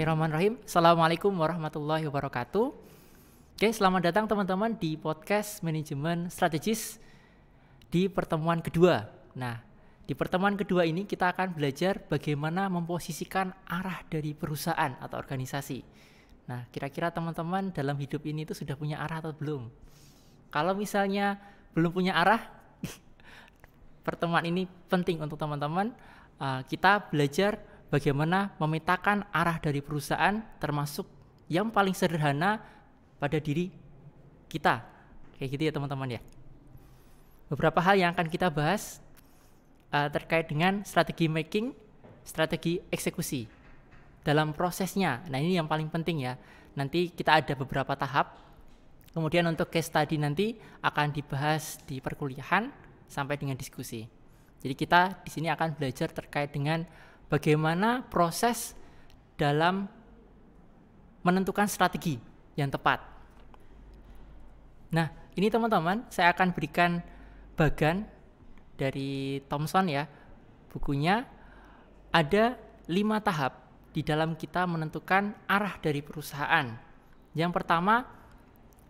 Bismillahirrahmanirrahim. Assalamualaikum warahmatullahi wabarakatuh. Oke, selamat datang teman-teman di podcast manajemen strategis di pertemuan kedua. Nah, di pertemuan kedua ini kita akan belajar bagaimana memposisikan arah dari perusahaan atau organisasi. Nah, kira-kira teman-teman dalam hidup ini itu sudah punya arah atau belum? Kalau misalnya belum punya arah, pertemuan ini penting untuk teman-teman. Ah, kita belajar bagaimana memetakan arah dari perusahaan termasuk yang paling sederhana pada diri kita. Kayak gitu ya teman-teman ya. Beberapa hal yang akan kita bahas uh, terkait dengan strategi making, strategi eksekusi dalam prosesnya. Nah, ini yang paling penting ya. Nanti kita ada beberapa tahap. Kemudian untuk case study nanti akan dibahas di perkuliahan sampai dengan diskusi. Jadi kita di sini akan belajar terkait dengan bagaimana proses dalam menentukan strategi yang tepat. Nah, ini teman-teman, saya akan berikan bagan dari Thomson ya. Bukunya ada lima tahap di dalam kita menentukan arah dari perusahaan. Yang pertama,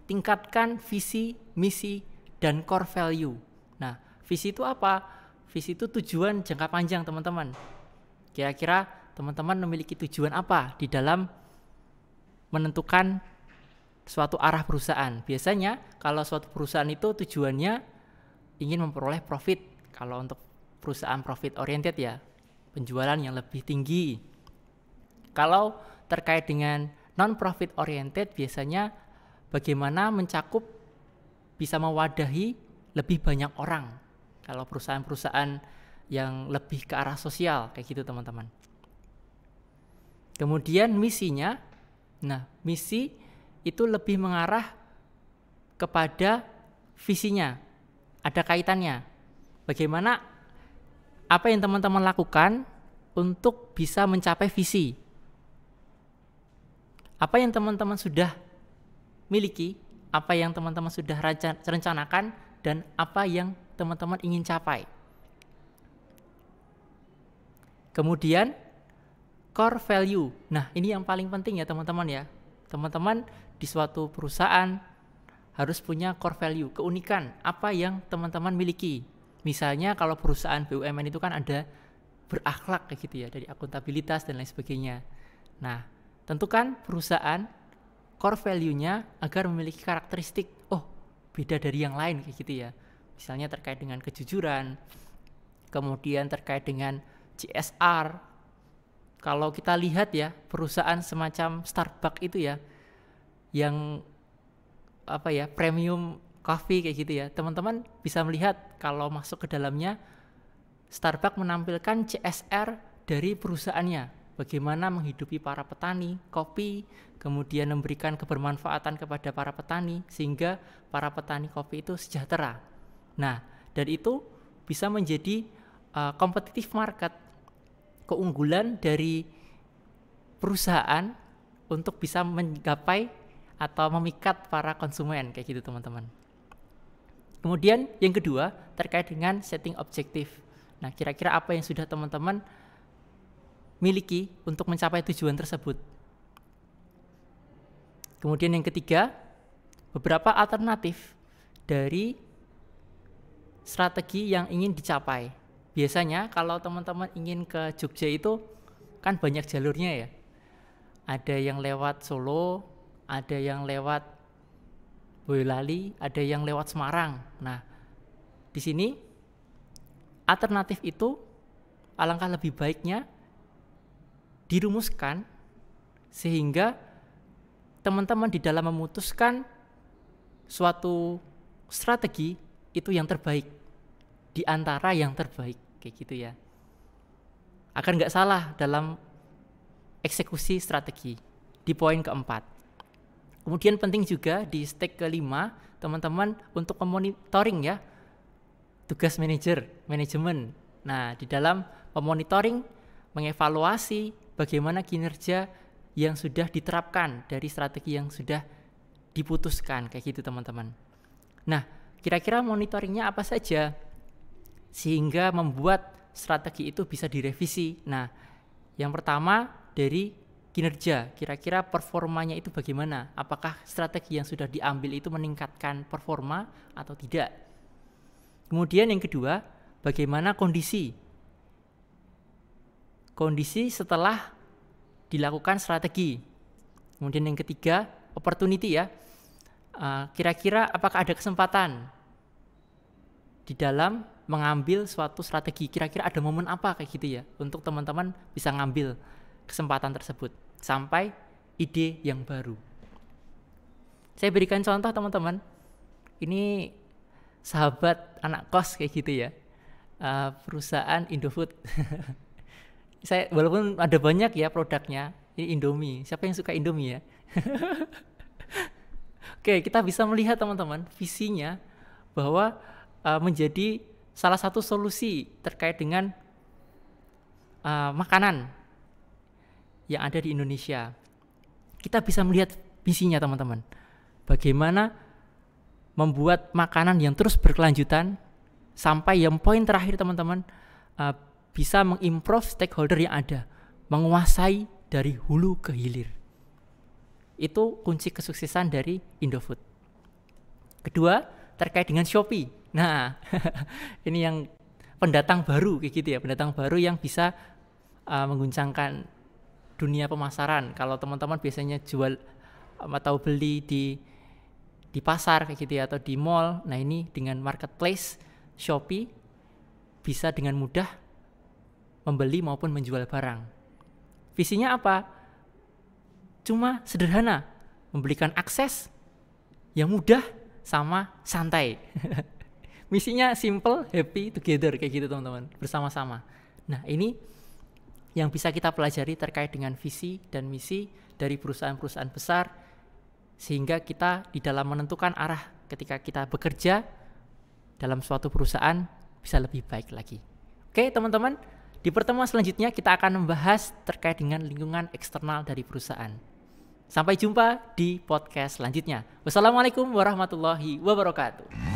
tingkatkan visi, misi, dan core value. Nah, visi itu apa? Visi itu tujuan jangka panjang, teman-teman Kira-kira teman-teman memiliki tujuan apa di dalam menentukan suatu arah perusahaan? Biasanya kalau suatu perusahaan itu tujuannya ingin memperoleh profit. Kalau untuk perusahaan profit oriented ya, penjualan yang lebih tinggi. Kalau terkait dengan non profit oriented biasanya bagaimana mencakup bisa mewadahi lebih banyak orang. Kalau perusahaan-perusahaan yang lebih ke arah sosial kayak gitu teman-teman. Kemudian misinya, nah misi itu lebih mengarah kepada visinya, ada kaitannya. Bagaimana apa yang teman-teman lakukan untuk bisa mencapai visi? Apa yang teman-teman sudah miliki, apa yang teman-teman sudah rencanakan, dan apa yang teman-teman ingin capai. Kemudian core value. Nah, ini yang paling penting ya teman-teman ya. Teman-teman di suatu perusahaan harus punya core value, keunikan apa yang teman-teman miliki. Misalnya kalau perusahaan BUMN itu kan ada berakhlak kayak gitu ya dari akuntabilitas dan lain sebagainya. Nah, tentukan perusahaan core value-nya agar memiliki karakteristik oh, beda dari yang lain kayak gitu ya. Misalnya terkait dengan kejujuran, kemudian terkait dengan CSR kalau kita lihat ya perusahaan semacam Starbucks itu ya yang apa ya premium coffee kayak gitu ya teman-teman bisa melihat kalau masuk ke dalamnya Starbucks menampilkan CSR dari perusahaannya bagaimana menghidupi para petani kopi kemudian memberikan kebermanfaatan kepada para petani sehingga para petani kopi itu sejahtera nah dan itu bisa menjadi uh, market keunggulan dari perusahaan untuk bisa menggapai atau memikat para konsumen kayak gitu teman-teman. Kemudian yang kedua terkait dengan setting objektif. Nah, kira-kira apa yang sudah teman-teman miliki untuk mencapai tujuan tersebut? Kemudian yang ketiga, beberapa alternatif dari strategi yang ingin dicapai biasanya kalau teman-teman ingin ke Jogja itu kan banyak jalurnya ya ada yang lewat Solo ada yang lewat Boyolali ada yang lewat Semarang nah di sini alternatif itu alangkah lebih baiknya dirumuskan sehingga teman-teman di dalam memutuskan suatu strategi itu yang terbaik di antara yang terbaik kayak gitu ya akan nggak salah dalam eksekusi strategi di poin keempat kemudian penting juga di stake kelima teman-teman untuk memonitoring ya tugas manajer manajemen nah di dalam memonitoring mengevaluasi bagaimana kinerja yang sudah diterapkan dari strategi yang sudah diputuskan kayak gitu teman-teman nah kira-kira monitoringnya apa saja sehingga membuat strategi itu bisa direvisi. Nah, yang pertama dari kinerja, kira-kira performanya itu bagaimana? Apakah strategi yang sudah diambil itu meningkatkan performa atau tidak? Kemudian yang kedua, bagaimana kondisi? Kondisi setelah dilakukan strategi. Kemudian yang ketiga, opportunity ya. Eh, kira-kira apakah ada kesempatan di dalam mengambil suatu strategi kira-kira ada momen apa kayak gitu ya untuk teman-teman bisa ngambil kesempatan tersebut sampai ide yang baru saya berikan contoh teman-teman ini sahabat anak kos kayak gitu ya uh, perusahaan Indofood saya walaupun ada banyak ya produknya ini Indomie siapa yang suka Indomie ya oke kita bisa melihat teman-teman visinya bahwa uh, menjadi salah satu solusi terkait dengan uh, makanan yang ada di Indonesia. Kita bisa melihat visinya teman-teman. Bagaimana membuat makanan yang terus berkelanjutan sampai yang poin terakhir teman-teman uh, bisa mengimprove stakeholder yang ada, menguasai dari hulu ke hilir. Itu kunci kesuksesan dari Indofood. Kedua, terkait dengan Shopee Nah, ini yang pendatang baru kayak gitu ya, pendatang baru yang bisa uh, mengguncangkan dunia pemasaran. Kalau teman-teman biasanya jual eh, atau beli di di pasar kayak gitu ya atau di mall. Nah, ini dengan marketplace Shopee bisa dengan mudah membeli maupun menjual barang. Visinya apa? Cuma sederhana, memberikan akses yang mudah sama santai. misinya simple happy together kayak gitu teman-teman bersama-sama nah ini yang bisa kita pelajari terkait dengan visi dan misi dari perusahaan-perusahaan besar sehingga kita di dalam menentukan arah ketika kita bekerja dalam suatu perusahaan bisa lebih baik lagi oke teman-teman di pertemuan selanjutnya kita akan membahas terkait dengan lingkungan eksternal dari perusahaan. Sampai jumpa di podcast selanjutnya. Wassalamualaikum warahmatullahi wabarakatuh.